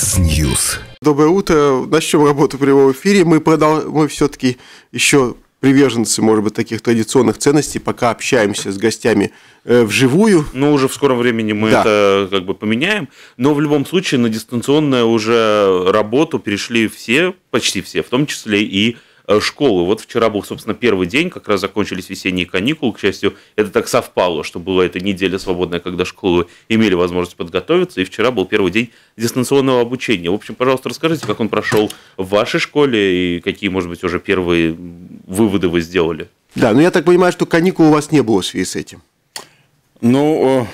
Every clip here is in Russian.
Яндекс.Ньюс. Доброе утро. Начнем работу прямого эфире. Мы, продал... мы все-таки еще приверженцы, может быть, таких традиционных ценностей, пока общаемся с гостями э, вживую. Ну, уже в скором времени мы да. это как бы поменяем. Но в любом случае на дистанционную уже работу перешли все, почти все, в том числе и Э, школы. Вот вчера был, собственно, первый день, как раз закончились весенние каникулы. К счастью, это так совпало, что была эта неделя свободная, когда школы имели возможность подготовиться. И вчера был первый день дистанционного обучения. В общем, пожалуйста, расскажите, как он прошел в вашей школе и какие, может быть, уже первые выводы вы сделали. Да, но я так понимаю, что каникул у вас не было в связи с этим. Ну,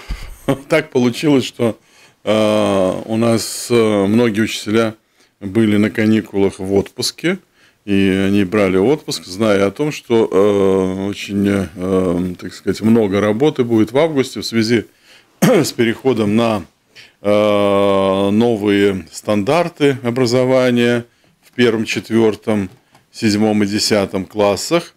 э, так получилось, что э, у нас многие учителя были на каникулах в отпуске, и они брали отпуск, зная о том, что э, очень, э, так сказать, много работы будет в августе в связи с переходом на э, новые стандарты образования в первом, четвертом, седьмом и десятом классах.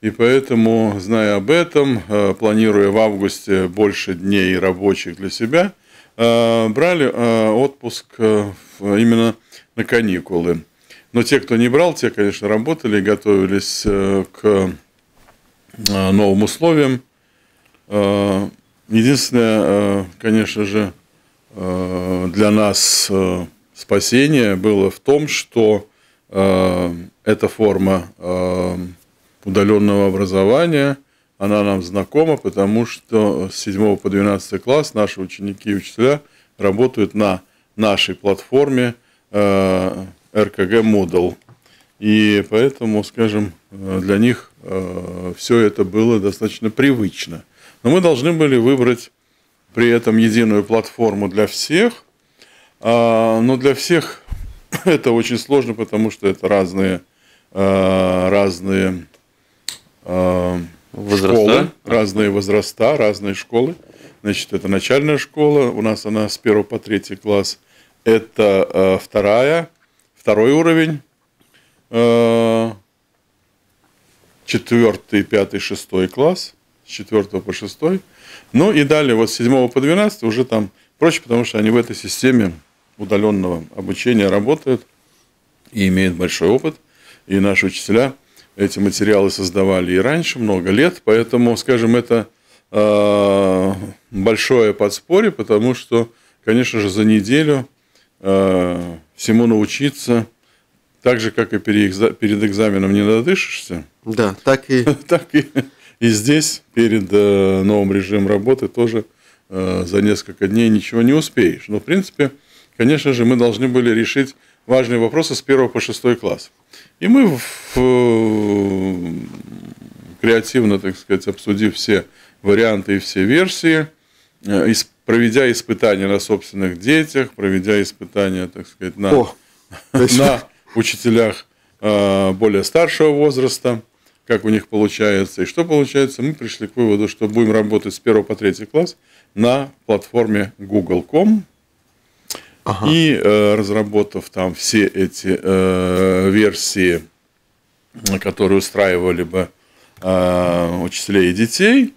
И поэтому, зная об этом, э, планируя в августе больше дней рабочих для себя, э, брали э, отпуск э, именно на каникулы. Но те, кто не брал, те, конечно, работали, готовились э, к э, новым условиям. Э, единственное, конечно же, для нас спасение было в том, что эта форма удаленного образования, она нам знакома, потому что с 7 по 12 класс наши ученики и учителя работают на нашей платформе РКГ Model. И поэтому, скажем, э, для них э, все это было достаточно привычно. Но мы должны были выбрать при этом единую платформу для всех. А, но для всех это очень сложно, потому что это разные, э, разные возраста. школы, разные возраста, разные школы. Значит, это начальная школа, у нас она с 1 по 3 класс. Это вторая второй уровень, э, четвертый, пятый, шестой класс, с четвертого по шестой. Ну и далее вот с седьмого по двенадцатый уже там проще, потому что они в этой системе удаленного обучения работают и имеют большой опыт. И наши учителя эти материалы создавали и раньше, много лет. Поэтому, скажем, это э, большое подспорье, потому что, конечно же, за неделю э, всему научиться. Так же, как и перед экзаменом не надышишься. Да, так и... так и, и здесь, перед э, новым режимом работы, тоже э, за несколько дней ничего не успеешь. Но, ну, в принципе, конечно же, мы должны были решить важные вопросы с 1 по 6 класс. И мы, в, креативно, так сказать, обсудив все варианты и все версии, э, проведя испытания на собственных детях, проведя испытания, так сказать, на, О, на учителях э, более старшего возраста, как у них получается и что получается, мы пришли к выводу, что будем работать с 1 по 3 класс на платформе Google.com. Ага. И э, разработав там все эти э, версии, которые устраивали бы э, учителей и детей,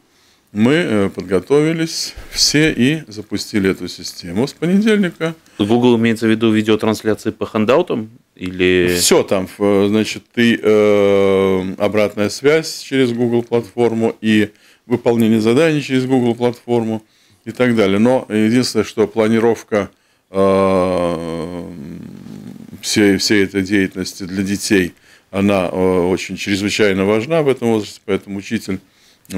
мы э, подготовились все и запустили эту систему с понедельника. Google имеется в виду видеотрансляции по хандаутам? Или... Все там, э, значит, ты э, обратная связь через Google платформу, и выполнение заданий через Google платформу и так далее. Но единственное, что планировка э, всей, всей этой деятельности для детей, она э, очень чрезвычайно важна в этом возрасте, поэтому учитель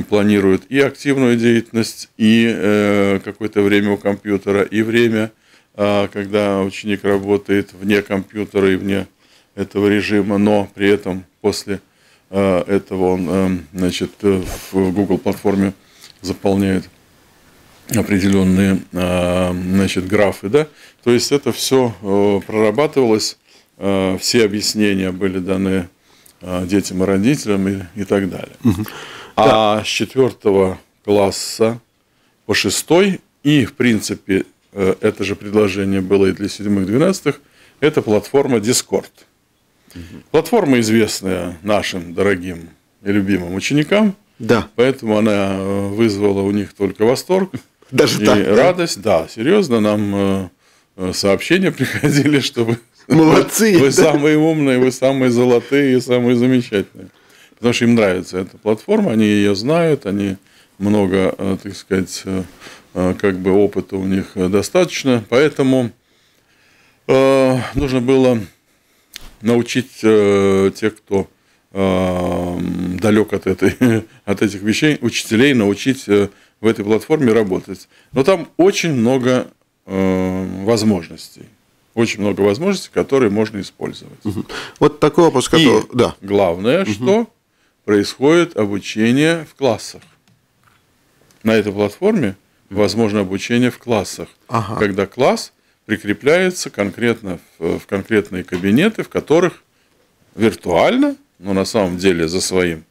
планирует и активную деятельность, и э, какое-то время у компьютера, и время, а, когда ученик работает вне компьютера и вне этого режима, но при этом после а, этого он э, значит, э, в Google платформе заполняет определенные а, значит, графы. Да? То есть это все прорабатывалось, все объяснения были даны детям и родителям и, и так далее. Угу. Да. А с 4 класса по 6 и, в принципе, э, это же предложение было и для 7-12, это платформа Discord. Угу. Платформа известная нашим дорогим и любимым ученикам. Да. Поэтому она э, вызвала у них только восторг. Даже и так, радость. Да? да, серьезно, нам э, сообщения приходили, что вы, Молодцы, вы да? самые умные, вы самые золотые и самые замечательные потому что им нравится эта платформа, они ее знают, они много, э, так сказать, э, э, как бы опыта у них достаточно, поэтому нужно было научить тех, кто далек от, этой, от этих вещей, учителей научить в этой платформе работать. Но там очень много возможностей. Очень много возможностей, которые можно использовать. Угу. Вот такой вопрос, который... И да. главное, угу. что происходит обучение в классах. На этой платформе возможно обучение в классах, ага. когда класс прикрепляется конкретно в, в конкретные кабинеты, в которых виртуально, но на самом деле за своим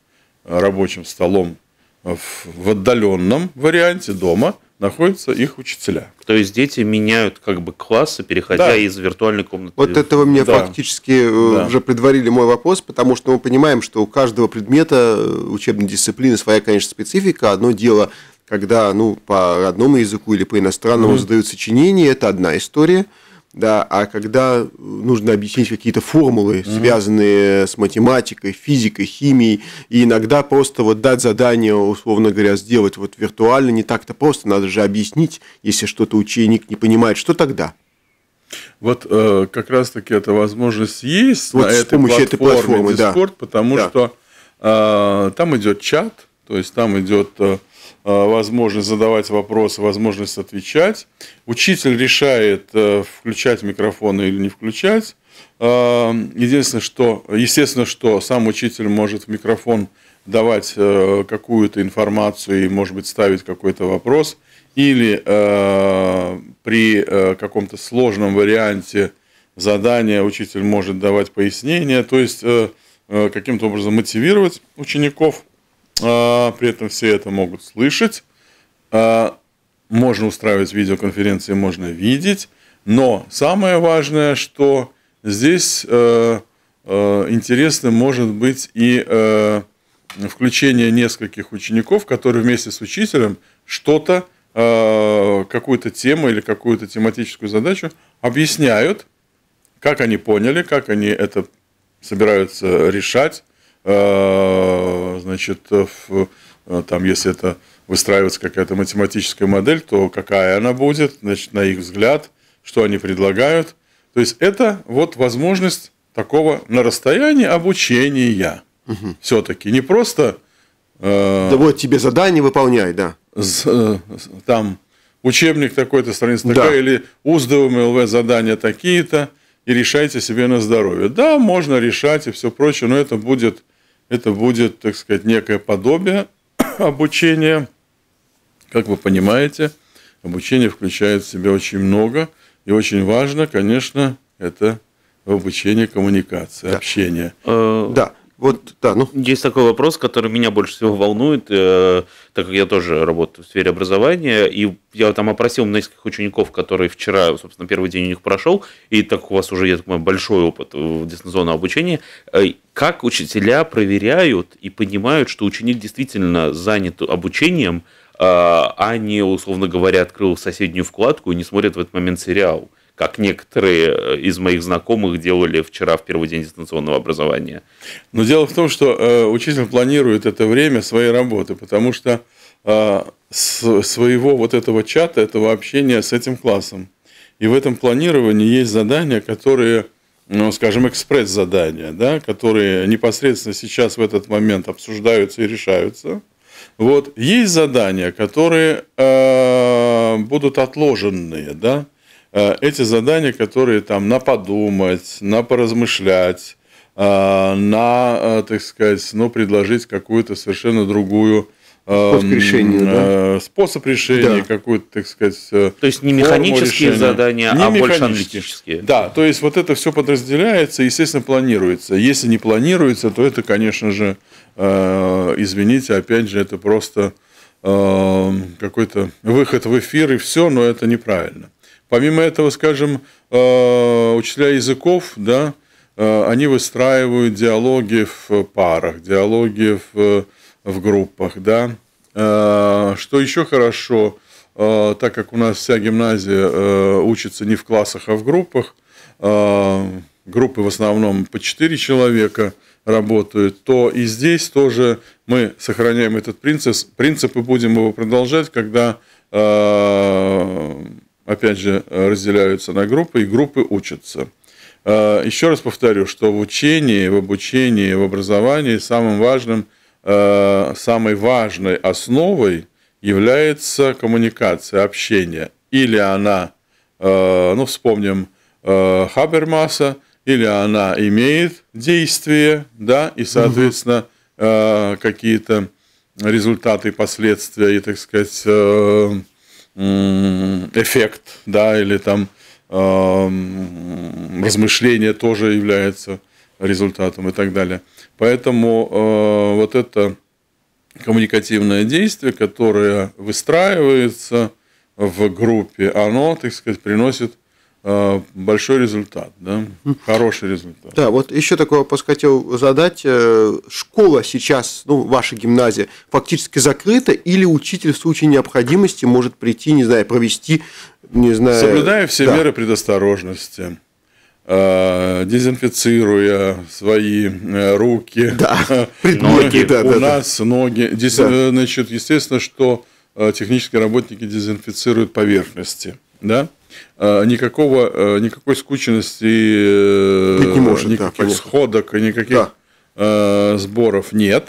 рабочим столом в, в отдаленном варианте дома находятся их учителя. То есть дети меняют как бы классы, переходя да. из виртуальной комнаты. Вот это вы мне да. фактически э, да. уже предварили мой вопрос, потому что мы понимаем, что у каждого предмета э, учебной дисциплины своя, конечно, специфика. Одно дело, когда ну, по родному языку или по иностранному mm. -hmm. задают сочинения, это одна история – да, а когда нужно объяснить какие-то формулы, угу. связанные с математикой, физикой, химией, и иногда просто вот дать задание, условно говоря, сделать вот виртуально не так-то просто, надо же объяснить, если что-то ученик не понимает, что тогда? Вот э, как раз-таки эта возможность есть вот на этой платформе, этой платформы Discord, да. потому да. что э, там идет чат, то есть там идет э, Э, возможность задавать вопросы, возможность отвечать. Учитель решает, э, включать микрофоны или не включать. Э, единственное, что, естественно, что сам учитель может в микрофон давать какую-то информацию и, может быть, ставить какой-то вопрос. Или при каком-то сложном варианте задания учитель может давать пояснения, то есть каким-то образом мотивировать учеников – а, при этом все это могут слышать. А, можно устраивать видеоконференции, можно видеть. Но самое важное, что здесь э, э, интересно может быть и э, включение нескольких учеников, которые вместе с учителем что-то, какую-то тему или какую-то тематическую задачу объясняют, как они поняли, как они это собираются решать, Э, значит, в, э, там, если это выстраивается какая-то математическая модель, то какая она будет, значит, на их взгляд, что они предлагают. То есть это вот возможность такого на расстоянии обучения. Угу. Все-таки не просто... Э, да вот тебе задание выполняй, да. Э, с, э, там учебник такой-то, страница да. такая, или УЗДОВ, МЛВ задания такие-то, и решайте себе на здоровье. Да, можно решать и все прочее, но это будет это будет, так сказать, некое подобие обучения. Как вы понимаете, обучение включает в себя очень много. И очень важно, конечно, это обучение коммуникации, да. общения. Э, да. Вот, да, ну. Есть такой вопрос, который меня больше всего волнует, э, так как я тоже работаю в сфере образования, и я там опросил нескольких учеников, которые вчера, собственно, первый день у них прошел, и так у вас уже, я думаю, большой опыт в дистанционном обучении, э, как учителя проверяют и понимают, что ученик действительно занят обучением, э, а не, условно говоря, открыл соседнюю вкладку и не смотрит в этот момент сериал как некоторые э, из моих знакомых делали вчера в первый день дистанционного образования. Но дело в том, что э, учитель планирует это время своей работы, потому что э, с, своего вот этого чата, этого общения с этим классом. И в этом планировании есть задания, которые, ну, скажем, экспресс-задания, да, которые непосредственно сейчас в этот момент обсуждаются и решаются. Вот есть задания, которые э, будут отложенные, да, Э, эти задания, которые там на подумать, на поразмышлять, э, на, э, так сказать, ну, предложить какую-то совершенно другую способ решения, да? способ решения, да. какую-то, так сказать, то есть не механические решения. задания, не а больше аналитические. Да, то есть вот это все подразделяется, естественно, планируется. Если не планируется, то это, конечно же, извините, опять же, это просто какой-то выход в эфир и все, но это неправильно. Помимо этого, скажем, э, учителя языков, да, э, они выстраивают диалоги в парах, диалоги в, в группах, да. Э, что еще хорошо, так как у нас вся гимназия учится не в классах, а в группах, группы в основном по 4 человека работают, то и здесь тоже мы сохраняем этот принцип, принцип и будем его продолжать, когда опять же, разделяются на группы, и группы учатся. А, еще раз повторю, что в учении, в обучении, в образовании самым важным, а, самой важной основой является коммуникация, общение. Или она, а, ну, вспомним Хабермаса, или она имеет действие, да, и, соответственно, какие-то результаты, последствия и, так сказать, эффект, да, или там размышление тоже является результатом и так далее. Поэтому э, вот это коммуникативное действие, которое выстраивается в группе, оно, так сказать, приносит Э, большой результат, да? хороший результат. Да, вот еще такой вопрос хотел задать. Э, школа сейчас, ну, ваша гимназия, фактически закрыта или учитель в случае необходимости может прийти, не знаю, провести, не знаю... Соблюдая все да. меры предосторожности, э, дезинфицируя свои руки, да. ноги, да, у да, нас да. ноги. Дез... Да. Значит, естественно, что технические работники дезинфицируют поверхности, да? Э, никакого, э, никакой скученности, э, Быть не может, никаких да, сходок, никаких да. сборов нет.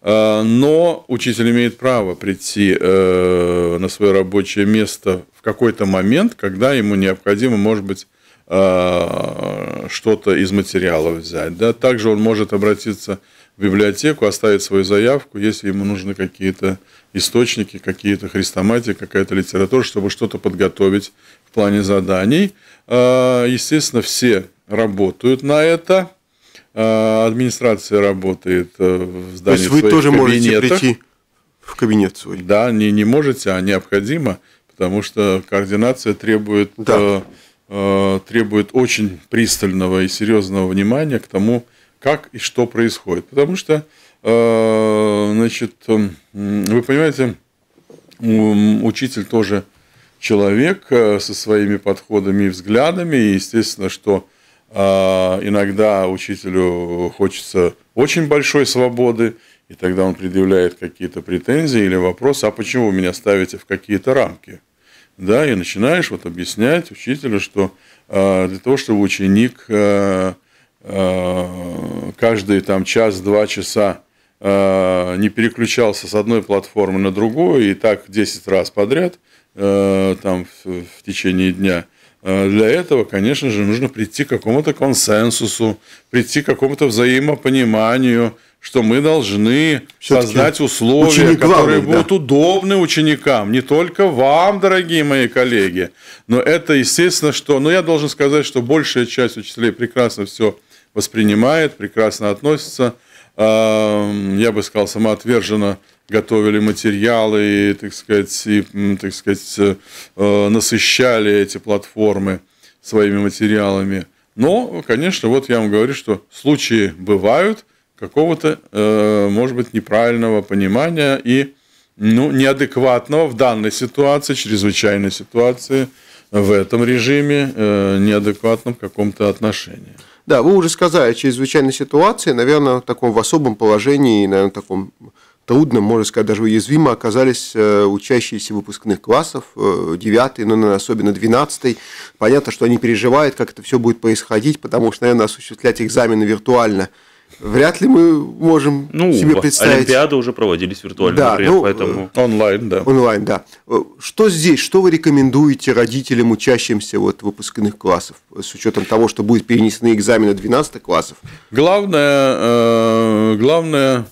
Но учитель имеет право прийти на свое рабочее место в какой-то момент, когда ему необходимо, может быть, что-то из материала взять. Да? Также он может обратиться в библиотеку, оставить свою заявку, если ему нужны какие-то источники, какие-то хрестоматии, какая-то литература, чтобы что-то подготовить в плане заданий. А, естественно, все работают на это. А, администрация работает э, в здании То есть вы тоже кабинетах. можете прийти в кабинет свой? Да, не, не можете, а необходимо, потому что координация требует, да. Э, э, требует очень пристального и серьезного внимания к тому, как и что происходит. Потому что, э, значит, вы понимаете, учитель тоже человек э, со своими подходами и взглядами. И естественно, что а, иногда учителю хочется очень большой свободы, и тогда он предъявляет какие-то претензии или вопросы, а почему вы меня ставите в какие-то рамки? Да, и начинаешь вот объяснять учителю, что а, для того, чтобы ученик э, э, каждый там час-два часа не переключался с одной платформы на другую и так 10 раз подряд – Э, там, в течение дня. Э, для этого, конечно же, нужно прийти к какому-то консенсусу, прийти к какому-то взаимопониманию, что мы должны создать условия, которые главный, будут да. удобны ученикам, не только вам, дорогие мои коллеги. Но это, естественно, что... Но я должен сказать, что большая часть учителей прекрасно все воспринимает, прекрасно относится, эм, я бы сказал, самоотверженно готовили материалы и, так сказать, и, так сказать, э, э, насыщали эти платформы своими материалами. Но, конечно, вот я вам говорю, что случаи бывают какого-то, э, может быть, неправильного понимания и ну, неадекватного в данной ситуации, чрезвычайной ситуации, в этом режиме, неадекватном каком-то отношении. Да, вы уже сказали чрезвычайной ситуации, наверное, в таком в особом положении, наверное, в таком трудно, можно сказать, даже уязвимо оказались э, учащиеся выпускных классов, 9, э, но ну, особенно 12. Понятно, что они переживают, как это все будет происходить, потому что, наверное, осуществлять экзамены виртуально вряд ли мы можем ну, себе представить. Олимпиады уже проводились виртуально, да, например, ну, э, поэтому... Онлайн, да. Онлайн, да. Что здесь, что вы рекомендуете родителям, учащимся вот выпускных классов, с учетом того, что будут перенесены экзамены 12 классов? Главное, главное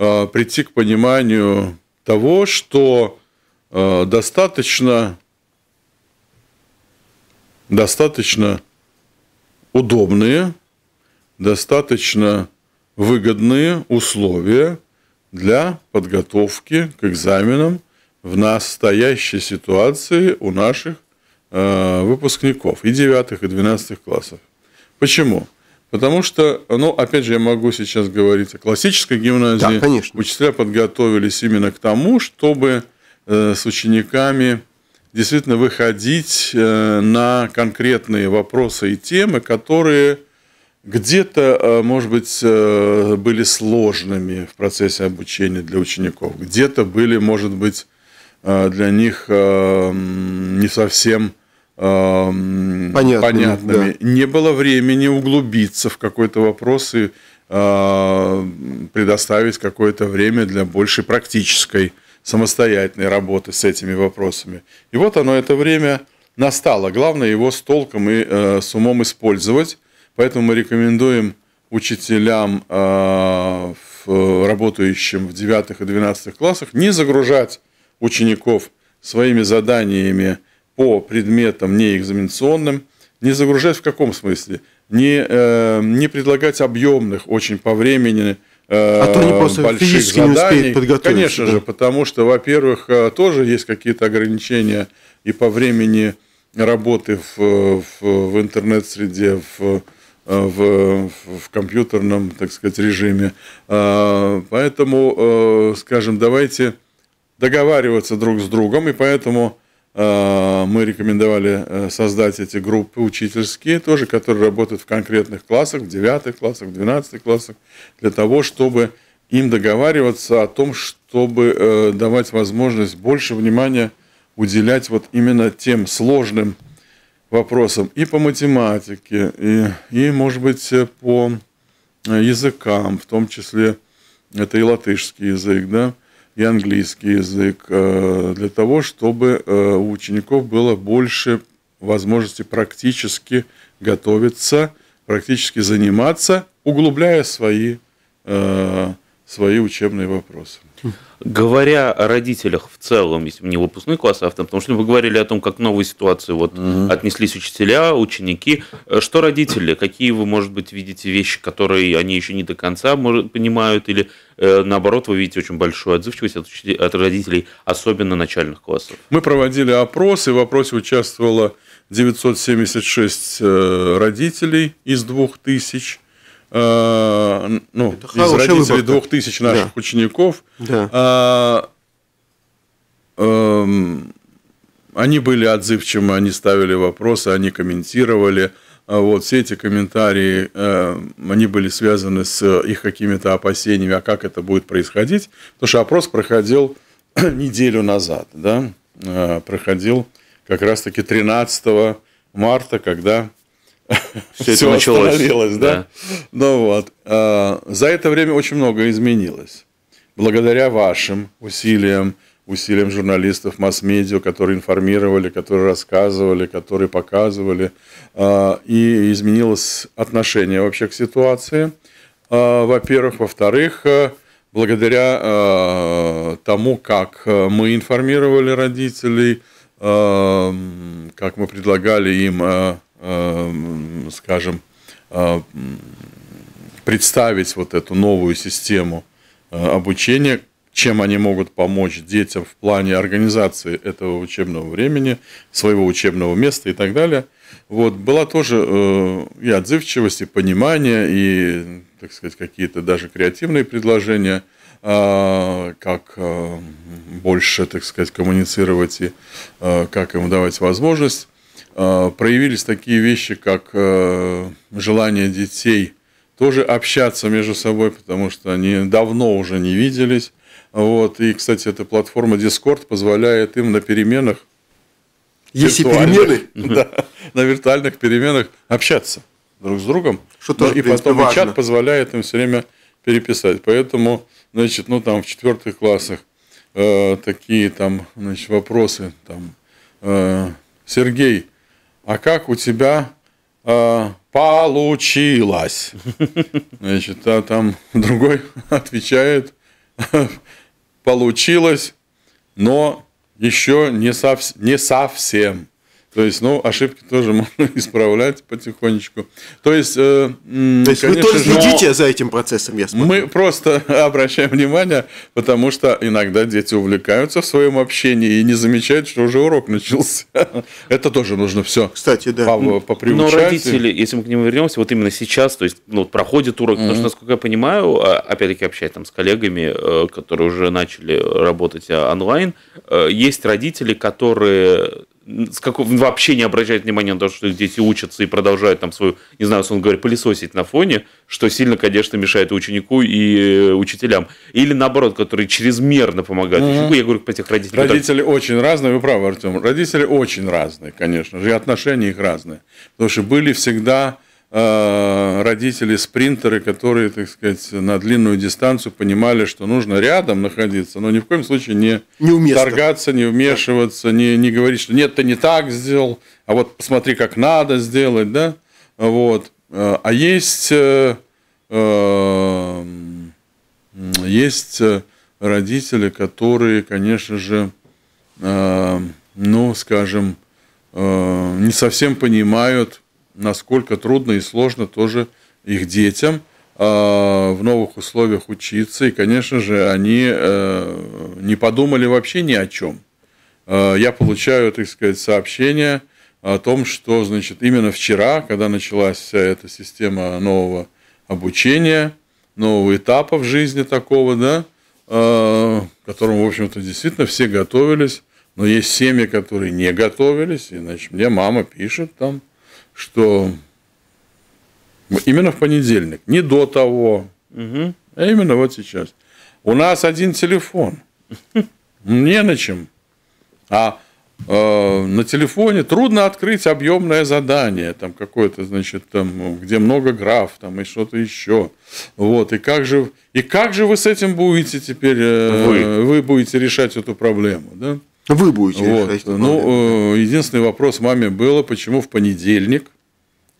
Э, прийти к пониманию того, что э, достаточно, достаточно удобные, достаточно выгодные условия для подготовки к экзаменам в настоящей ситуации у наших э, выпускников и 9 и 12 классов. Почему? Потому что, ну, опять же, я могу сейчас говорить о классической гимназии. Да, конечно. Учителя подготовились именно к тому, чтобы э, с учениками действительно выходить э, на конкретные вопросы и темы, которые где-то, э, может быть, были сложными в процессе обучения для учеников, где-то были, может быть, для них не совсем Эм, понятными, понятными. Да. не было времени углубиться в какой-то вопрос и э, предоставить какое-то время для большей практической самостоятельной работы с этими вопросами. И вот оно, это время настало. Главное его с толком и э, с умом использовать. Поэтому мы рекомендуем учителям, э, в, работающим в 9 и 12 классах, не загружать учеников своими заданиями по предметам неэкзаменационным. Не загружать в каком смысле? Не, э, не предлагать объемных очень по времени э, а то они просто больших физически заданий. Не подготовиться, Конечно да. же, потому что, во-первых, э, тоже есть какие-то ограничения и по времени работы в, в, в интернет-среде, в, э, в, в компьютерном, так сказать, режиме. А, поэтому, э, скажем, давайте договариваться друг с другом, и поэтому Э, мы рекомендовали э, создать эти группы учительские тоже, которые работают в конкретных классах, в девятых классах, в двенадцатых классах, для того, чтобы им договариваться о том, чтобы э, давать возможность больше внимания уделять вот именно тем сложным вопросам и по математике, и, и может быть, по языкам, в том числе это и латышский язык, да, и английский язык, э, для того, чтобы э, у учеников было больше возможности практически готовиться, практически заниматься, углубляя свои, э, свои учебные вопросы. Говоря о родителях в целом, если не выпускной класс, а потому что мы говорили о том, как к новой ситуации вот, угу. отнеслись учителя, ученики. Э, что родители? Какие вы, может быть, видите вещи, которые они еще не до конца может, понимают? Или э, наоборот, вы видите очень большую отзывчивость от, учителей, от родителей, особенно начальных классов? Мы проводили опрос, и в опросе участвовало 976 э, родителей из 2000. Э, ну, из родителей двух тысяч наших да. учеников, да. А, эм, они были отзывчивы, они ставили вопросы, они комментировали. А вот все эти комментарии, эм, они были связаны с э, их какими-то опасениями, а как это будет происходить, потому что опрос проходил неделю назад, да, э, проходил как раз-таки 13 марта, когда все, это началось. да? Ну вот. А, за это время очень много изменилось. Благодаря вашим усилиям, усилиям журналистов, масс-медиа, которые информировали, которые рассказывали, которые показывали. А, и изменилось отношение вообще к ситуации, а, во-первых. Во-вторых, благодаря тому, как мы информировали родителей, как мы предлагали им Э, скажем, э, представить вот эту новую систему э, обучения, чем они могут помочь детям в плане организации этого учебного времени, своего учебного места и так далее. Вот, была тоже и отзывчивость, и понимание, и, так сказать, какие-то даже креативные предложения – как больше, так сказать, коммуницировать и как им давать возможность. Э, проявились такие вещи, как э, желание детей тоже общаться между собой, потому что они давно уже не виделись. Вот. И, кстати, эта платформа Discord позволяет им на переменах есть перемены. Да, на виртуальных переменах общаться друг с другом. Что тоже, ну, и потом важно. чат позволяет им все время переписать. Поэтому, значит, ну там в четвертых классах э, такие там, значит, вопросы там э, Сергей, а как у тебя э, получилось? Значит, а там другой отвечает, получилось, но еще не, сов, не совсем. То есть, ну, ошибки тоже можно исправлять потихонечку. То есть, э, То есть конечно, вы тоже следите но... за этим процессом, я смотрю. Мы просто обращаем внимание, потому что иногда дети увлекаются в своем общении и не замечают, что уже урок начался. Это тоже нужно все. Кстати, да. По, э, Но родители, если мы к ним вернемся, вот именно сейчас, то есть, ну, проходит урок, потому что, насколько я понимаю, а, опять-таки общаясь там с коллегами, э, которые уже начали работать э, онлайн, есть родители, которые с какого, вообще не обращает внимания на то, что дети учатся и продолжают там свою, не знаю, он говорит, пылесосить на фоне, что сильно, конечно, мешает ученику и э, учителям. Или наоборот, которые чрезмерно помогают mm-hmm. ученику. Я говорю про этих родителей. Родители так... очень разные, вы правы, Артем. Родители очень разные, конечно же, и отношения их разные. Потому что были всегда Э, родители спринтеры, которые, так сказать, на длинную дистанцию понимали, что нужно рядом находиться, но ни в коем случае не не торгаться, не вмешиваться, не, не говорить, что нет, ты не так сделал, а вот посмотри, как надо сделать, да, вот. Э, а есть, э, есть родители, которые, конечно же, ну, скажем, не совсем понимают, насколько трудно и сложно тоже их детям а, в новых условиях учиться. И, конечно же, они э, не подумали вообще ни о чем. А, я получаю, так сказать, сообщение о том, что, значит, именно вчера, когда началась вся эта система нового обучения, нового этапа в жизни такого, да, а, к которому, в общем-то, действительно все готовились, но есть семьи, которые не готовились, иначе мне мама пишет там, что именно в понедельник, не до того, угу. а именно вот сейчас. У нас один телефон, не на чем. А э, на телефоне трудно открыть объемное задание, там какое-то, значит, там, где много граф, там и что-то еще. Вот, и как же, и как же вы с этим будете теперь, э, вы. вы будете решать эту проблему, да? Вы будете вот. решать. Ну, э, единственный вопрос маме было, почему в понедельник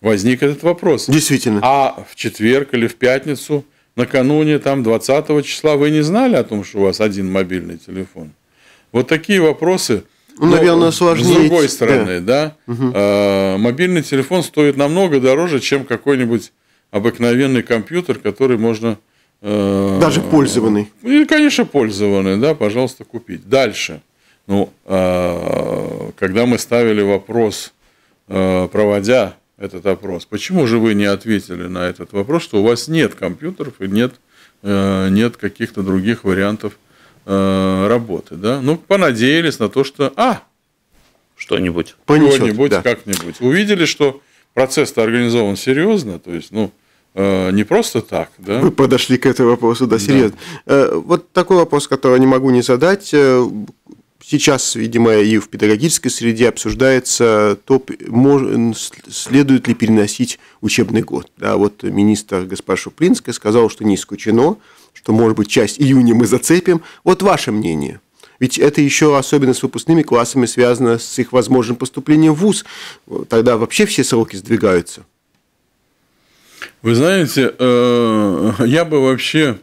возник этот вопрос. Действительно. А в четверг или в пятницу, накануне там 20 числа, вы не знали о том, что у вас один мобильный телефон? Вот такие вопросы. Ну, наверное, сложнее. С другой стороны, да, да угу. э, мобильный телефон стоит намного дороже, чем какой-нибудь обыкновенный компьютер, который можно... Э, Даже пользованный. Ну, и, конечно, пользованный, да, пожалуйста, купить. Дальше. Ну, а, когда мы ставили вопрос, а, проводя этот опрос, почему же вы не ответили на этот вопрос, что у вас нет компьютеров и нет, э, нет каких-то других вариантов э, работы, да? Ну, понадеялись на то, что, а, что-нибудь, что-нибудь, да. как-нибудь. Увидели, что процесс-то организован серьезно, то есть, ну, э, не просто так, да? Вы подошли к этому вопросу, да, серьезно. Да. Вот такой вопрос, который не могу не задать сейчас, видимо, и в педагогической среде обсуждается то, следует ли переносить учебный год. Да, вот министр госпожа Шуплинская сказал, что не исключено, что, может быть, часть июня мы зацепим. Вот ваше мнение. Ведь это еще особенно с выпускными классами связано с их возможным поступлением в ВУЗ. Тогда вообще все сроки сдвигаются. Вы знаете, э, я бы вообще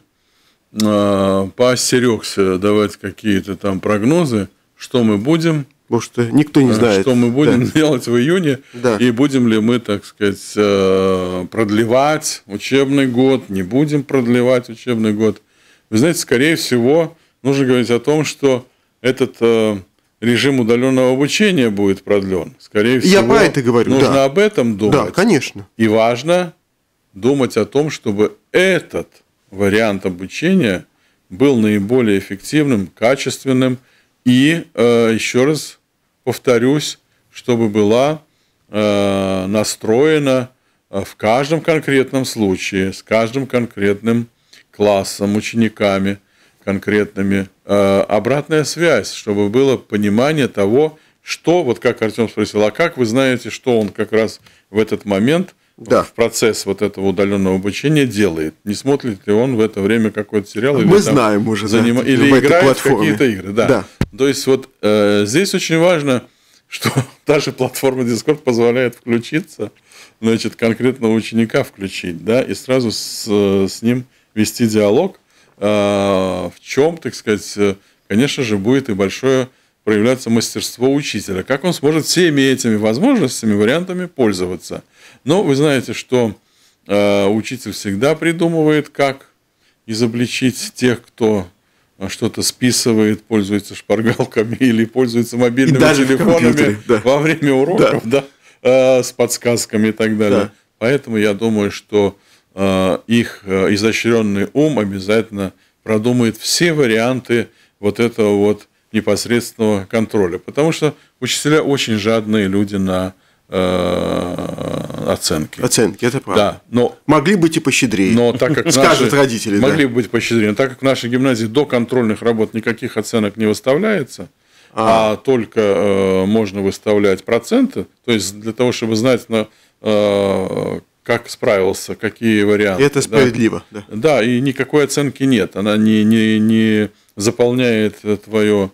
а, поостерегся давать какие-то там прогнозы, что мы будем. Потому что никто не а, знает. Что мы будем да. делать в июне, да. и будем ли мы, так сказать, э, продлевать учебный год, не будем продлевать учебный год. Вы знаете, скорее всего, нужно говорить о том, что этот э, режим удаленного обучения будет продлен. Скорее всего, Я про это говорю. нужно да. об этом думать. Да, конечно. И важно думать о том, чтобы этот вариант обучения был наиболее эффективным, качественным и, э, еще раз повторюсь, чтобы была э, настроена э, в каждом конкретном случае, с каждым конкретным классом, учениками конкретными, обратная связь, чтобы было понимание того, что, вот как Артем спросил, а как вы знаете, что он как раз в этот момент – да. в процесс вот этого удаленного обучения делает? Не смотрит ли он в это время какой-то сериал? Мы или, знаем там, уже, заним... да, или в играет в какие-то игры, да. да. То есть вот э, здесь очень важно, что даже платформа Discord позволяет включиться, значит, конкретного ученика включить, да, и сразу с, э, с ним вести диалог, э, в чем, так сказать, э, конечно же, будет и большое проявляться мастерство учителя, как он сможет всеми этими возможностями, вариантами пользоваться – но вы знаете, что э, учитель всегда придумывает, как изобличить тех, кто э, что-то списывает, пользуется шпаргалками или пользуется мобильными даже телефонами да. во время уроков, да. Да, э, с подсказками и так далее. Да. Поэтому я думаю, что э, их э, изощренный ум обязательно продумает все варианты вот этого вот непосредственного контроля. Потому что учителя очень жадные люди на Э, оценки. Оценки, это правда. Да, но могли быть и пощедрее. Но так как скажут наши, родители, могли да. быть пощедрее, но так как в нашей гимназии до контрольных работ никаких оценок не выставляется, а, а только э, можно выставлять проценты, то есть для того, чтобы знать на э, как справился, какие варианты. Это справедливо. Да, да. да и никакой оценки нет, она не не не заполняет твое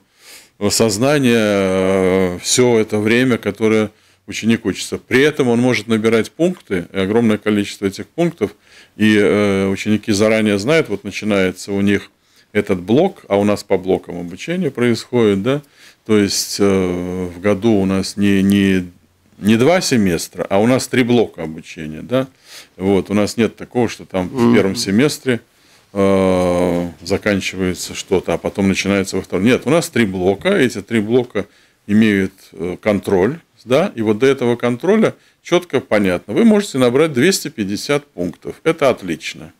сознание э, все это время, которое ученик учится. При этом он может набирать пункты, огромное количество этих пунктов, и э, ученики заранее знают, вот начинается у них этот блок, а у нас по блокам обучение происходит, да, то есть э, в году у нас не, не, не два семестра, а у нас три блока обучения, да, вот, у нас нет такого, что там в первом семестре э, заканчивается что-то, а потом начинается во втором. Нет, у нас три блока, эти три блока имеют контроль, да, и вот до этого контроля четко понятно. Вы можете набрать 250 пунктов. Это отлично.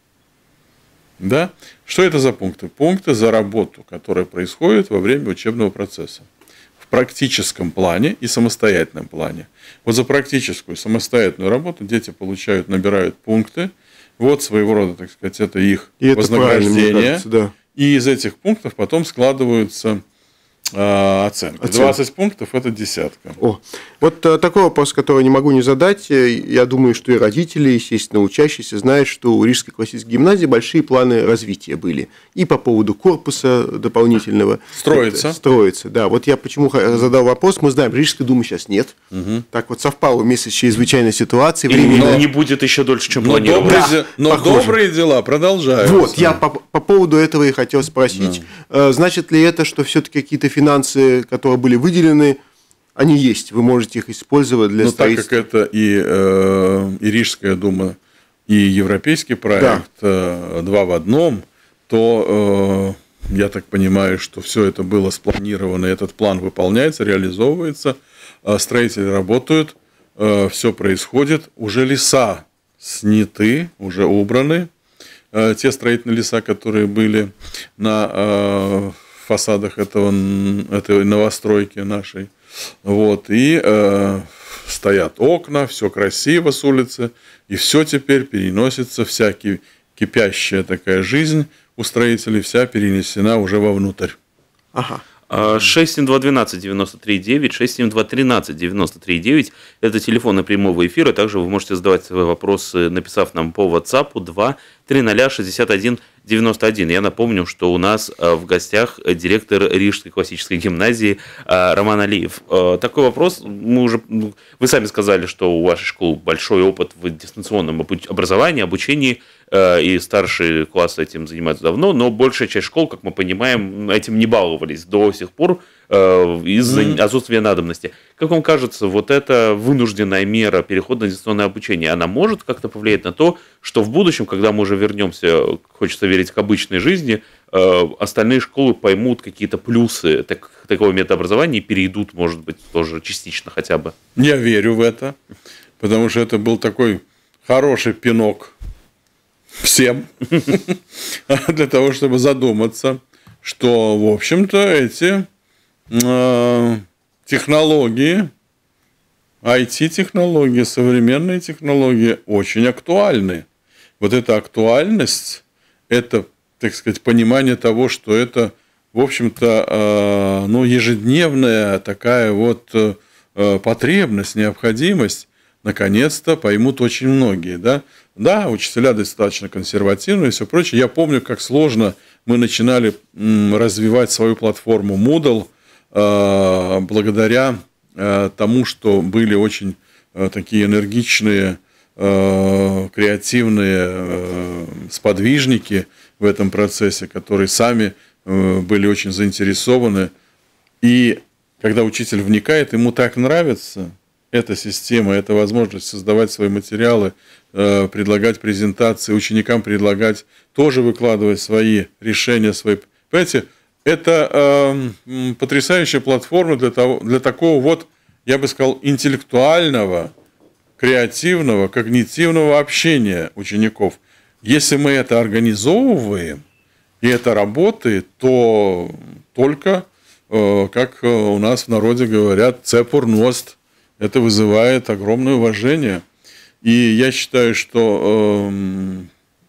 Да? Что это за пункты? Пункты за работу, которая происходит во время учебного процесса. В практическом плане и самостоятельном плане. Вот за практическую самостоятельную работу дети получают, набирают пункты. Вот своего рода, так сказать, это их и вознаграждение. Это кажется, да. И из этих пунктов потом складываются Э, оценка. оценка. 20 пунктов – это десятка. О, вот э, такой вопрос, который не могу не задать. Э, я думаю, что и родители, естественно, учащиеся знают, что у Рижской классической гимназии большие планы развития были. И по поводу корпуса дополнительного. Строится. Это, строится, да. Вот я почему задал вопрос. Мы знаем, Рижской думы сейчас нет. Угу. Так вот совпало вместе с чрезвычайной ситуацией. И временно... но не будет еще дольше, чем но Добрые, да, но добрые дела продолжаются. Вот, я по, по поводу этого и хотел спросить. Да. Значит ли это, что все-таки какие-то финансовые финансы, которые были выделены, они есть, вы можете их использовать для Но ну, строительства. так как это и, э, и Рижская дума, и европейский проект да. Э, два в одном, то э, я так понимаю, что все это было спланировано, этот план выполняется, реализовывается, а строители работают, э, все происходит, уже леса сняты, уже убраны, те строительные леса, которые были на фасадах этого, этой новостройки нашей. Вот, и э, стоят окна, все красиво с улицы, и все теперь переносится, всякий кипящая такая жизнь у строителей, вся перенесена уже вовнутрь. Ага. 67212-93-9, а, 67213-93-9. Это телефоны прямого эфира. Также вы можете задавать свои вопросы, написав нам по WhatsApp 3006191. Я напомню, что у нас э, в гостях директор Рижской классической гимназии э, Роман Алиев. Э, такой вопрос, мы уже, ну, вы сами сказали, что у вашей школы большой опыт в дистанционном образовании, обучении, и старшие классы этим занимаются давно, но большая часть школ, как мы понимаем, этим не баловались до сих пор, Э, из-за mm-hmm. отсутствия надобности. Как вам кажется, вот эта вынужденная мера перехода на дистанционное обучение, она может как-то повлиять на то, что в будущем, когда мы уже вернемся, хочется верить, к обычной жизни, э, остальные школы поймут какие-то плюсы так, такого метода и перейдут, может быть, тоже частично хотя бы? Я верю в это, потому что это был такой хороший пинок всем для того, чтобы задуматься, что, в общем-то, эти Э, технологии, IT-технологии, современные технологии очень актуальны. Вот эта актуальность, это, так сказать, понимание того, что это, в общем-то, э, ну, ежедневная такая вот э, потребность, необходимость, наконец-то поймут очень многие. Да? да, учителя достаточно консервативные и все прочее. Я помню, как сложно мы начинали развивать свою платформу Moodle, Э, благодаря э, тому, что были очень э, такие энергичные, креативные сподвижники в этом процессе, которые сами были очень заинтересованы. И когда учитель вникает, ему так нравится эта система, эта возможность создавать свои материалы, предлагать презентации, ученикам предлагать, тоже выкладывать свои решения, свои... Понимаете, это э, потрясающая платформа для, того, для такого вот, я бы сказал, интеллектуального, креативного, когнитивного общения учеников. Если мы это организовываем, и это работает, то только, э, как э, у нас в народе говорят, цепур ност. Это вызывает огромное уважение. И я считаю, что, э,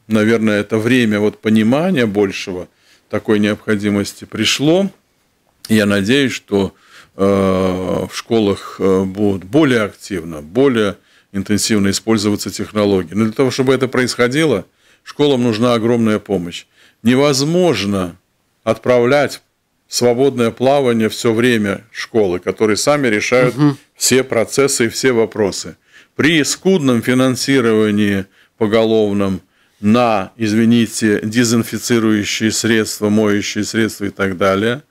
наверное, это время вот понимания большего, такой необходимости пришло. Я надеюсь, что э, в школах э, будут более активно, более интенсивно использоваться технологии. Но для того, чтобы это происходило, школам нужна огромная помощь. Невозможно отправлять свободное плавание все время школы, которые сами решают угу. все процессы и все вопросы. При скудном финансировании поголовном – на, извините, дезинфицирующие средства, моющие средства и так далее.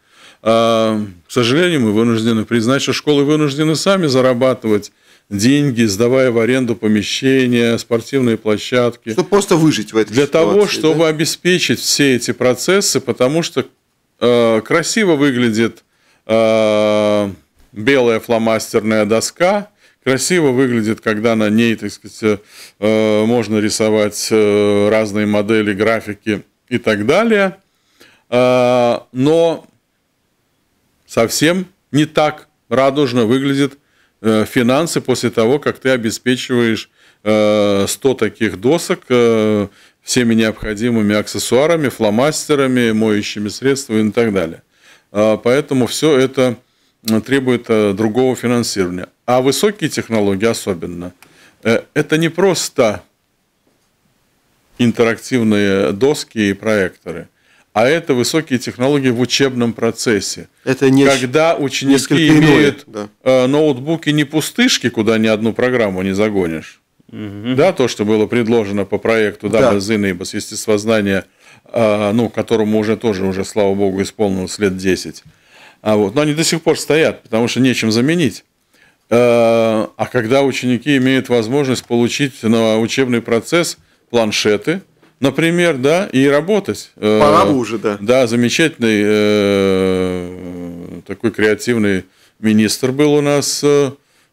А, к сожалению, мы вынуждены признать, что школы вынуждены сами зарабатывать деньги, сдавая в аренду помещения, спортивные площадки. Чтобы просто выжить в этой Для ситуации, того, чтобы да? обеспечить все эти процессы, потому что э, красиво выглядит э, белая фломастерная доска – красиво выглядит, когда на ней, так сказать, э, можно рисовать э, разные модели, графики и так далее. А, но совсем не так радужно выглядят э, финансы после того, как ты обеспечиваешь 100 таких досок всеми необходимыми аксессуарами, фломастерами, моющими средствами и так далее. А, поэтому все это Э, требует э, другого финансирования. А высокие технологии особенно. Э, это не просто интерактивные доски и проекторы, а это высокие технологии в учебном процессе. Это не Когда ученики иное, имеют да. ноутбуки не пустышки, куда ни одну программу не загонишь. Угу. Да, то, что было предложено по проекту да. Зина и естествознания, ну, которому уже тоже, уже, слава богу, исполнилось лет 10 а вот, но они до сих пор стоят, потому что нечем заменить. Э, а когда ученики имеют возможность получить на учебный процесс планшеты, например, да, и работать. Э, Пора уже, да. Да, замечательный э, такой креативный министр был у нас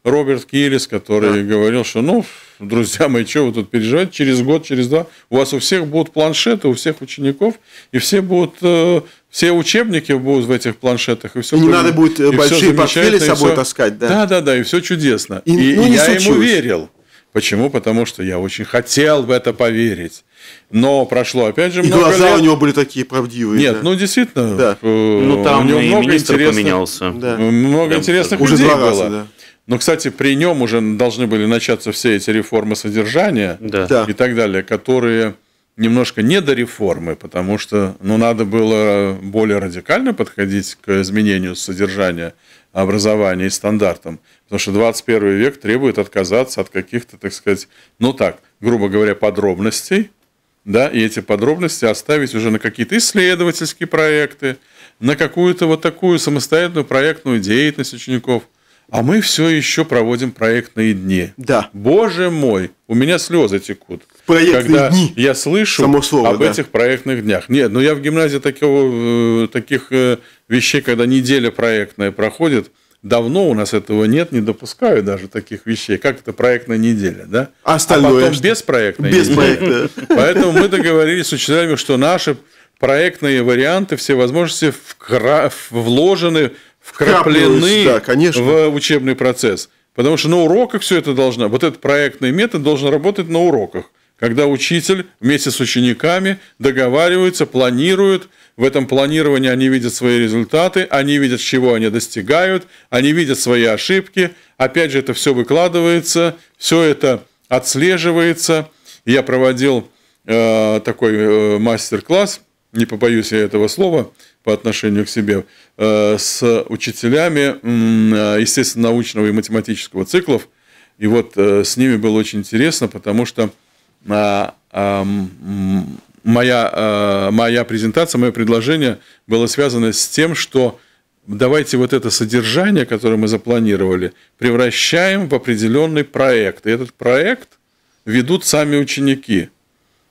Роберт Киллис, который да. говорил, что, ну, друзья мои, что вы тут переживаете, через год, через два у вас у всех будут планшеты, у всех учеников, и все будут, э, все учебники будут в этих планшетах. И, все и не надо будет э, и большие портфели с собой таскать, да? Да, да, да, и все чудесно. И, и, ну, и я случилось. ему верил. Почему? Потому что я очень хотел в это поверить. Но прошло опять же и много и глаза лет. у него были такие правдивые. Нет, да. ну действительно. Да. Э, ну там у него много интересных, поменялся. Да. Много да. интересных уже людей два раза, было. Да. Но, кстати, при нем уже должны были начаться все эти реформы содержания да. и так далее, которые немножко не до реформы, потому что ну, надо было более радикально подходить к изменению содержания образования и стандартам. Потому что 21 век требует отказаться от каких-то, так сказать, ну так, грубо говоря, подробностей, да, и эти подробности оставить уже на какие-то исследовательские проекты, на какую-то вот такую самостоятельную проектную деятельность учеников. А мы все еще проводим проектные дни. Да. Боже мой, у меня слезы текут проектные когда дни. Я слышу Само слово, об да. этих проектных днях. Нет, ну я в гимназии такого, э, таких э, вещей, когда неделя проектная проходит, давно у нас этого нет, не допускаю даже таких вещей. Как это проектная неделя, да? А Остальное. А потом что? беспроектная. Беспроектная. Поэтому мы договорились с учителями, что наши проектные варианты, все возможности вкра... вложены, вкраплены да, конечно. в учебный процесс. Потому что на уроках все это должно, вот этот проектный метод должен работать на уроках когда учитель вместе с учениками договаривается, планирует, в этом планировании они видят свои результаты, они видят, чего они достигают, они видят свои ошибки. Опять же, это все выкладывается, все это отслеживается. Я проводил э, такой э, мастер-класс, не побоюсь я этого слова, по отношению к себе, э, с учителями, э, естественно, научного и математического циклов. И вот э, с ними было очень интересно, потому что моя, э, моя презентация, мое предложение было связано с тем, что давайте вот это содержание, которое мы запланировали, превращаем в определенный проект. И этот проект ведут сами ученики.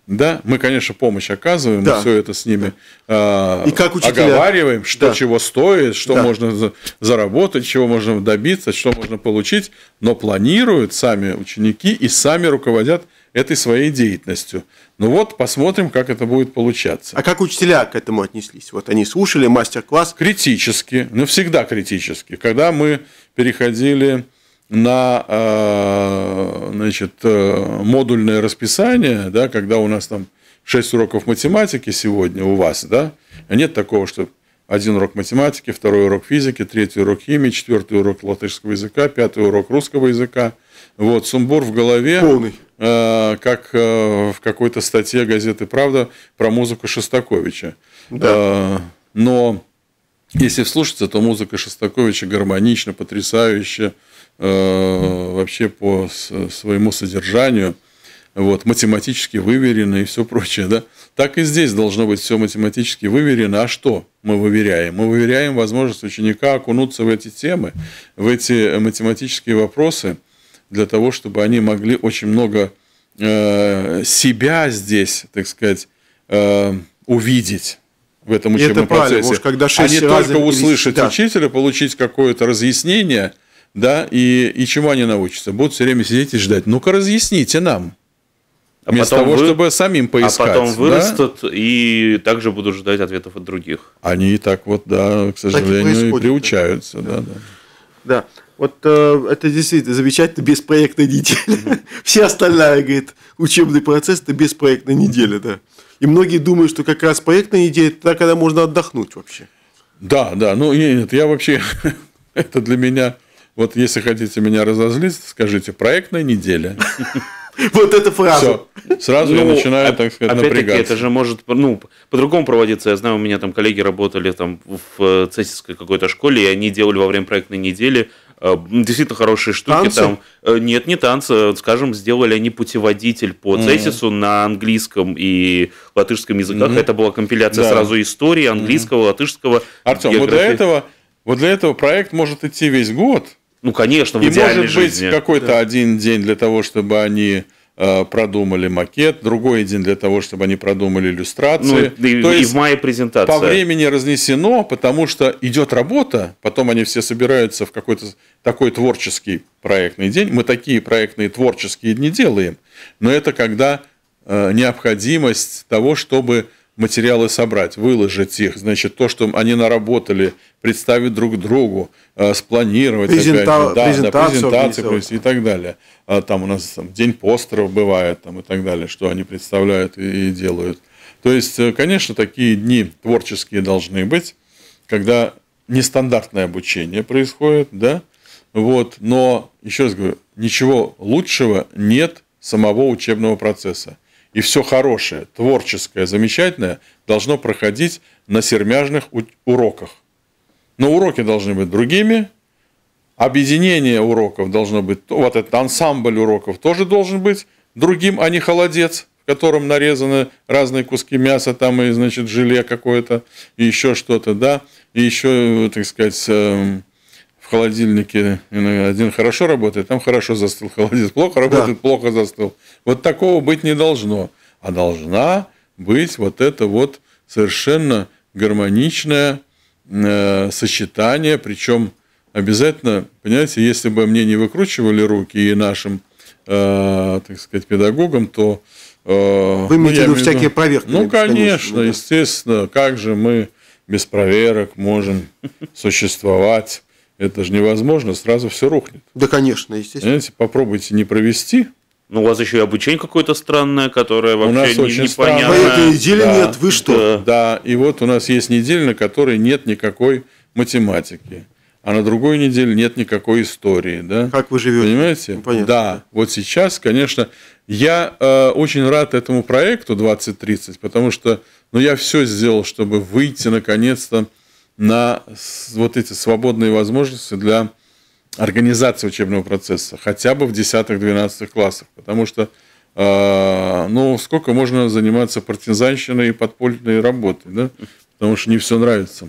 Да, мы, конечно, помощь оказываем, да. мы все это с ними да. э, и как оговариваем, что да. чего стоит, что да. можно заработать, чего можно добиться, что можно получить, но планируют сами ученики и сами руководят этой своей деятельностью. Ну вот, посмотрим, как это будет получаться. А как учителя к этому отнеслись? Вот они слушали мастер-класс? Критически, ну всегда критически. Когда мы переходили на э, значит, э, модульное расписание, да, когда у нас там 6 уроков математики сегодня у вас, да, а нет такого, что один урок математики, второй урок физики, третий урок химии, четвертый урок латышского языка, пятый урок русского языка. Вот, сумбур в голове. Полный. Э, как э, в какой-то статье газеты «Правда» про музыку Шостаковича. Да. Э, но если вслушаться, то музыка Шостаковича гармонична, потрясающая вообще по своему содержанию вот, математически выверено и все прочее. Да? Так и здесь должно быть все математически выверено. А что мы выверяем? Мы выверяем возможность ученика окунуться в эти темы, в эти математические вопросы для того, чтобы они могли очень много э, себя здесь, так сказать, э, увидеть в этом учебном это процессе, Может, когда а не только услышать да. учителя, получить какое-то разъяснение, да, и, и чему они научатся. Будут все время сидеть и ждать. Ну-ка, разъясните нам. А вместо того, вы... чтобы самим а поискать. А потом вырастут да? и также будут ждать ответов от других. Они и так вот, да, к сожалению, и приучаются. Да. Да, да. да. Вот э, это действительно замечательно, без беспроектная неделя. Все остальная, говорит, учебный процесс – это без беспроектная недели, да. И многие думают, что как раз проектная неделя – это когда можно отдохнуть вообще. Да, да. Ну, нет, я вообще… это для меня… Вот если хотите меня разозлить, скажите «проектная неделя». Вот эта фраза. Все. Сразу ну, я начинаю, так сказать, напрягаться. это же может ну, по-другому проводиться. Я знаю, у меня там коллеги работали там в э, цесинской какой-то школе, и они делали во время проектной недели Э, действительно хорошие штуки. Танцы? Там э, нет, не танцы, скажем, сделали они путеводитель по mm-hmm. Цесису на английском и латышском языках. Mm-hmm. Это была компиляция да. сразу истории английского, mm-hmm. латышского. Артем, вот для этого, вот для этого проект может идти весь год. Ну, конечно, в И может быть какой-то да. один день для того, чтобы они Э, продумали макет, другой день для того, чтобы они продумали иллюстрации. Ну, То и есть в мае презентация. По времени разнесено, потому что идет работа, потом они все собираются в какой-то такой творческий проектный день. Мы такие проектные творческие дни делаем, но это когда э, необходимость того, чтобы материалы собрать, выложить их, значит, то, что они наработали, представить друг другу, э, спланировать, Презента... опять же, да, презентацию, да, презентации провести и так далее. А там у нас там, день постеров бывает там, и так далее, что они представляют и делают. То есть, э, конечно, такие дни творческие должны быть, когда нестандартное обучение происходит, да, вот, но, еще раз говорю, ничего лучшего нет самого учебного процесса и все хорошее, творческое, замечательное должно проходить на сермяжных уроках. Но уроки должны быть другими, объединение уроков должно быть, вот этот ансамбль уроков тоже должен быть другим, а не холодец, в котором нарезаны разные куски мяса, там и, значит, желе какое-то, и еще что-то, да, и еще, так сказать, эм, в холодильнике один хорошо работает, там хорошо застыл холодильник, плохо работает, да. плохо застыл. Вот такого быть не должно, а должна быть вот это вот совершенно гармоничное э, сочетание, причем обязательно, понимаете, если бы мне не выкручивали руки и нашим, э, так сказать, педагогам, то... Э, Вы имеете ну, в виду всякие проверки? Ну, конечно, да. естественно, как же мы без проверок можем существовать? Это же невозможно, сразу все рухнет. Да, конечно, естественно. Понимаете, попробуйте не провести, ну, у вас еще и обучение какое-то странное, которое вообще у нас очень непонятно. Странное. Этой недели да, нет, вы что? Да. да, и вот у нас есть неделя, на которой нет никакой математики, а на другой неделе нет никакой истории. Да? Как вы живете? Понимаете? Ну, понятно. Да, вот сейчас, конечно, я э, очень рад этому проекту 2030, потому что ну, я все сделал, чтобы выйти наконец-то на вот эти свободные возможности для организации учебного процесса, хотя бы в 10-12 классах, потому что а, ну, сколько можно заниматься партизанщиной и подпольной работой, да? Потому что не все нравится.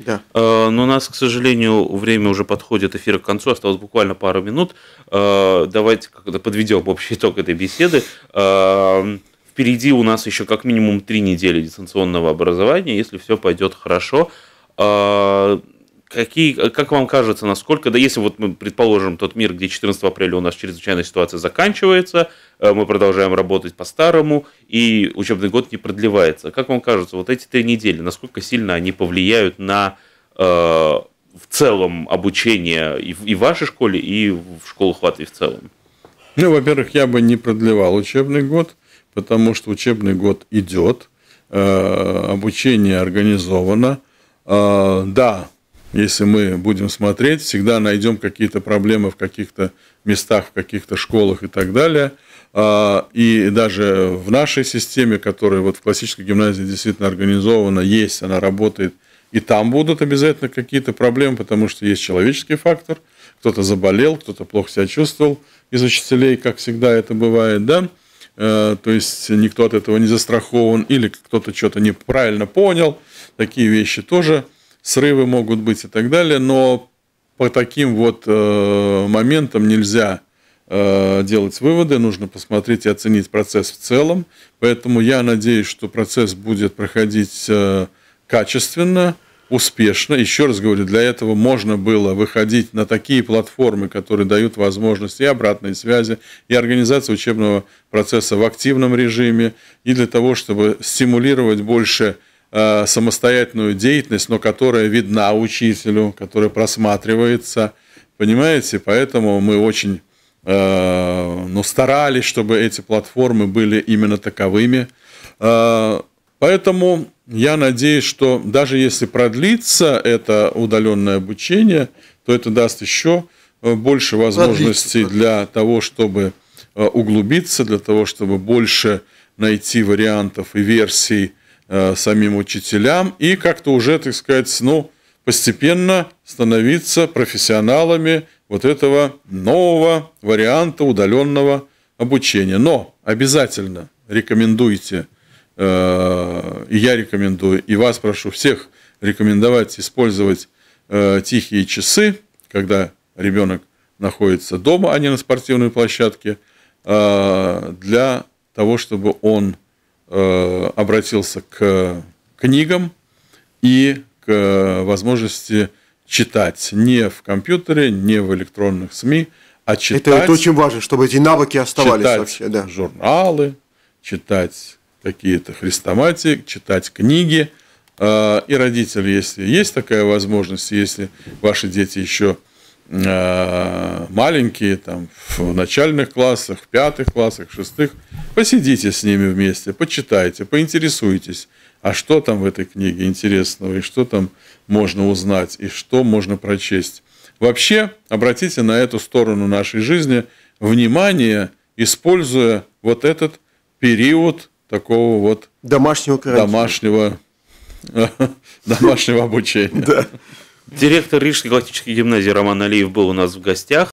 Да. А, но у нас, к сожалению, время уже подходит эфир к концу, осталось буквально пару минут. А, давайте когда подведем общий итог этой беседы. Впереди у нас еще как минимум три недели дистанционного образования, если все пойдет хорошо. А, какие, как вам кажется, насколько, да если вот мы предположим тот мир, где 14 апреля у нас чрезвычайная ситуация заканчивается, э, мы продолжаем работать по-старому, и учебный год не продлевается. Как вам кажется, вот эти три недели, насколько сильно они повлияют на э, в целом обучение и в, и в вашей школе, и в школах Латвии в целом? Ну, во-первых, я бы не продлевал учебный год, потому что учебный год идет, э, обучение организовано, а, да, если мы будем смотреть, всегда найдем какие-то проблемы в каких-то местах, в каких-то школах и так далее. А, и даже в нашей системе, которая вот в классической гимназии действительно организована, есть, она работает, и там будут обязательно какие-то проблемы, потому что есть человеческий фактор, кто-то заболел, кто-то плохо себя чувствовал из учителей, как всегда это бывает, да, э, то есть никто от этого не застрахован, или кто-то что-то неправильно понял – такие вещи тоже, срывы могут быть и так далее, но по таким вот э, моментам нельзя э, делать выводы, нужно посмотреть и оценить процесс в целом. Поэтому я надеюсь, что процесс будет проходить э, качественно, успешно. Еще раз говорю, для этого можно было выходить на такие платформы, которые дают возможность и обратной связи, и организации учебного процесса в активном режиме, и для того, чтобы стимулировать больше Э, самостоятельную деятельность, но которая видна учителю, которая просматривается, понимаете? Поэтому мы очень э, но ну, старались, чтобы эти платформы были именно таковыми. Э, поэтому я надеюсь, что даже если продлится это удаленное обучение, то это даст еще больше возможностей для того, чтобы углубиться, для того, чтобы больше найти вариантов и версий Э, самим учителям и как-то уже, так сказать, ну, постепенно становиться профессионалами вот этого нового варианта удаленного обучения. Но обязательно рекомендуйте, э, и я рекомендую, и вас прошу всех рекомендовать использовать э, тихие часы, когда ребенок находится дома, а не на спортивной площадке, для того, чтобы он Э, обратился к книгам и к возможности читать не в компьютере, не в электронных СМИ, а читать. Это, это очень важно, чтобы эти навыки оставались читать вообще, да. Журналы, читать какие-то хрестоматии, читать книги. Э, и родители, если есть такая возможность, если ваши дети еще Э, маленькие, там, в начальных классах, в пятых классах, в шестых, посидите с ними вместе, почитайте, поинтересуйтесь, а что там в этой книге интересного, и что там можно узнать, и что можно прочесть. Вообще, обратите на эту сторону нашей жизни внимание, используя вот этот период такого вот домашнего, домашнего, домашнего обучения. Директор Рижской галактической гимназии Роман Алиев был у нас в гостях.